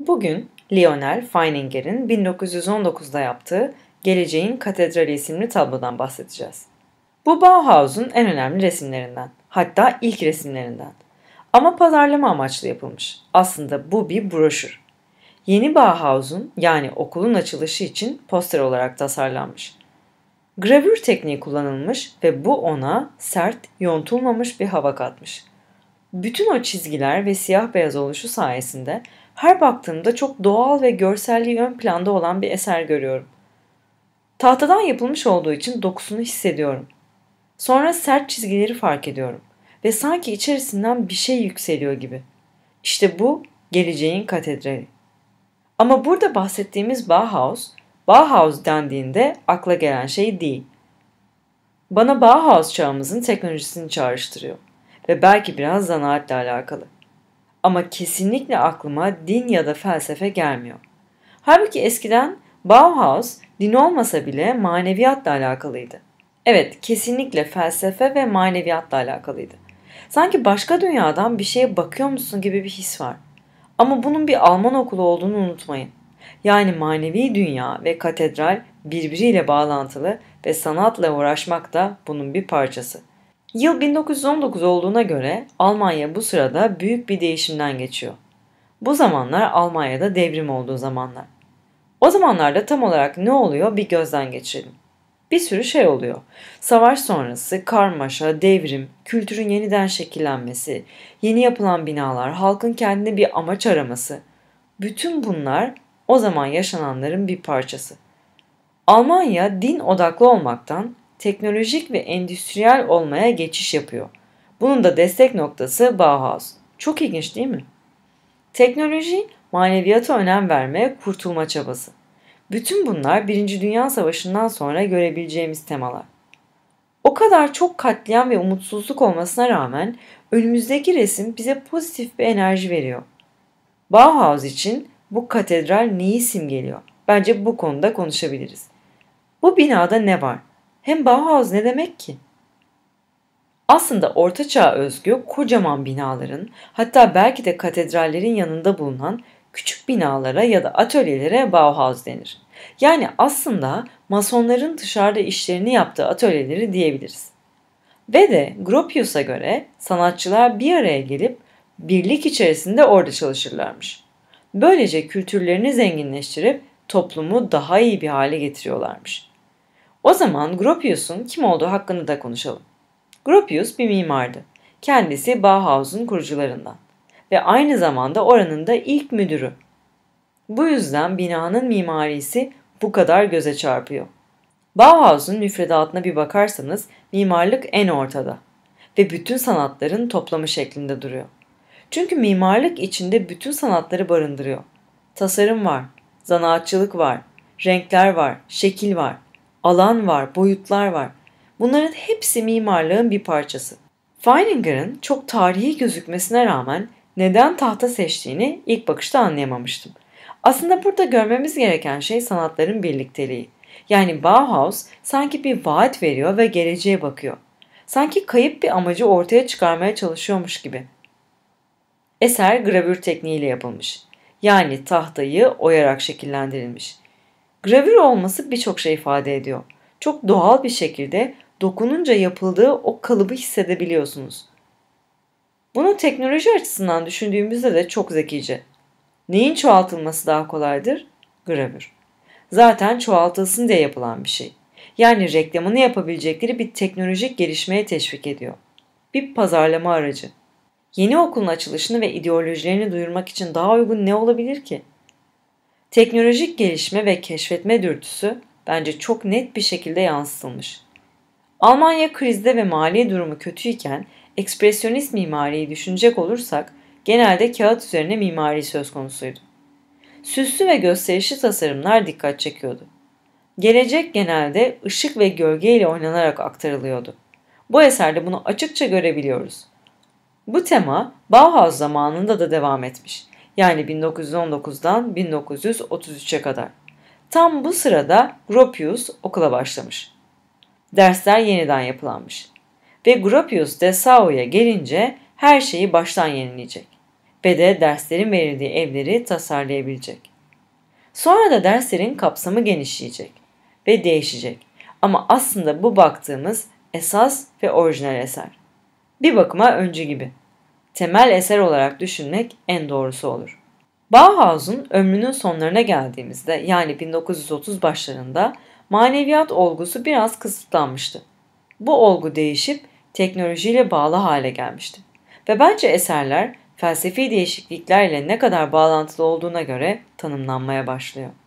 Bugün Lionel Feininger'in 1919'da yaptığı Geleceğin Katedrali isimli tablodan bahsedeceğiz. Bu Bauhaus'un en önemli resimlerinden, hatta ilk resimlerinden. Ama pazarlama amaçlı yapılmış. Aslında bu bir broşür. Yeni Bauhaus'un yani okulun açılışı için poster olarak tasarlanmış. Gravür tekniği kullanılmış ve bu ona sert, yontulmamış bir hava katmış. Bütün o çizgiler ve siyah beyaz oluşu sayesinde her baktığımda çok doğal ve görselliği ön planda olan bir eser görüyorum. Tahtadan yapılmış olduğu için dokusunu hissediyorum. Sonra sert çizgileri fark ediyorum ve sanki içerisinden bir şey yükseliyor gibi. İşte bu geleceğin katedrali. Ama burada bahsettiğimiz Bauhaus, Bauhaus dendiğinde akla gelen şey değil. Bana Bauhaus çağımızın teknolojisini çağrıştırıyor ve belki biraz zanaatle alakalı. Ama kesinlikle aklıma din ya da felsefe gelmiyor. Halbuki eskiden Bauhaus din olmasa bile maneviyatla alakalıydı. Evet, kesinlikle felsefe ve maneviyatla alakalıydı. Sanki başka dünyadan bir şeye bakıyor musun gibi bir his var. Ama bunun bir Alman okulu olduğunu unutmayın. Yani manevi dünya ve katedral birbiriyle bağlantılı ve sanatla uğraşmak da bunun bir parçası. Yıl 1919 olduğuna göre Almanya bu sırada büyük bir değişimden geçiyor. Bu zamanlar Almanya'da devrim olduğu zamanlar. O zamanlarda tam olarak ne oluyor bir gözden geçirelim. Bir sürü şey oluyor. Savaş sonrası karmaşa, devrim, kültürün yeniden şekillenmesi, yeni yapılan binalar, halkın kendine bir amaç araması. Bütün bunlar o zaman yaşananların bir parçası. Almanya din odaklı olmaktan teknolojik ve endüstriyel olmaya geçiş yapıyor. Bunun da destek noktası Bauhaus. Çok ilginç değil mi? Teknoloji, maneviyata önem verme, kurtulma çabası. Bütün bunlar Birinci Dünya Savaşı'ndan sonra görebileceğimiz temalar. O kadar çok katliam ve umutsuzluk olmasına rağmen önümüzdeki resim bize pozitif bir enerji veriyor. Bauhaus için bu katedral neyi simgeliyor? Bence bu konuda konuşabiliriz. Bu binada ne var? Hem Bauhaus ne demek ki? Aslında ortaçağ özgü kocaman binaların hatta belki de katedrallerin yanında bulunan küçük binalara ya da atölyelere Bauhaus denir. Yani aslında masonların dışarıda işlerini yaptığı atölyeleri diyebiliriz. Ve de Gropius'a göre sanatçılar bir araya gelip birlik içerisinde orada çalışırlarmış. Böylece kültürlerini zenginleştirip toplumu daha iyi bir hale getiriyorlarmış. O zaman Gropius'un kim olduğu hakkında da konuşalım. Gropius bir mimardı. Kendisi Bauhaus'un kurucularından ve aynı zamanda oranın da ilk müdürü. Bu yüzden binanın mimarisi bu kadar göze çarpıyor. Bauhaus'un müfredatına bir bakarsanız mimarlık en ortada ve bütün sanatların toplamı şeklinde duruyor. Çünkü mimarlık içinde bütün sanatları barındırıyor. Tasarım var, zanaatçılık var, renkler var, şekil var, alan var, boyutlar var. Bunların hepsi mimarlığın bir parçası. Feininger'ın çok tarihi gözükmesine rağmen neden tahta seçtiğini ilk bakışta anlayamamıştım. Aslında burada görmemiz gereken şey sanatların birlikteliği. Yani Bauhaus sanki bir vaat veriyor ve geleceğe bakıyor. Sanki kayıp bir amacı ortaya çıkarmaya çalışıyormuş gibi. Eser gravür tekniğiyle yapılmış. Yani tahtayı oyarak şekillendirilmiş. Gravür olması birçok şey ifade ediyor. Çok doğal bir şekilde dokununca yapıldığı o kalıbı hissedebiliyorsunuz. Bunu teknoloji açısından düşündüğümüzde de çok zekice. Neyin çoğaltılması daha kolaydır? Gravür. Zaten çoğaltılsın diye yapılan bir şey. Yani reklamını yapabilecekleri bir teknolojik gelişmeye teşvik ediyor. Bir pazarlama aracı. Yeni okulun açılışını ve ideolojilerini duyurmak için daha uygun ne olabilir ki? Teknolojik gelişme ve keşfetme dürtüsü bence çok net bir şekilde yansıtılmış. Almanya krizde ve mali durumu kötüyken ekspresyonist mimariyi düşünecek olursak genelde kağıt üzerine mimari söz konusuydu. Süslü ve gösterişli tasarımlar dikkat çekiyordu. Gelecek genelde ışık ve gölge ile oynanarak aktarılıyordu. Bu eserde bunu açıkça görebiliyoruz. Bu tema Bauhaus zamanında da devam etmiş yani 1919'dan 1933'e kadar. Tam bu sırada Gropius okula başlamış. Dersler yeniden yapılanmış. Ve Gropius de Sao'ya gelince her şeyi baştan yenileyecek. Ve de derslerin verildiği evleri tasarlayabilecek. Sonra da derslerin kapsamı genişleyecek ve değişecek. Ama aslında bu baktığımız esas ve orijinal eser. Bir bakıma öncü gibi temel eser olarak düşünmek en doğrusu olur. Bauhaus'un ömrünün sonlarına geldiğimizde yani 1930 başlarında maneviyat olgusu biraz kısıtlanmıştı. Bu olgu değişip teknolojiyle bağlı hale gelmişti. Ve bence eserler felsefi değişikliklerle ne kadar bağlantılı olduğuna göre tanımlanmaya başlıyor.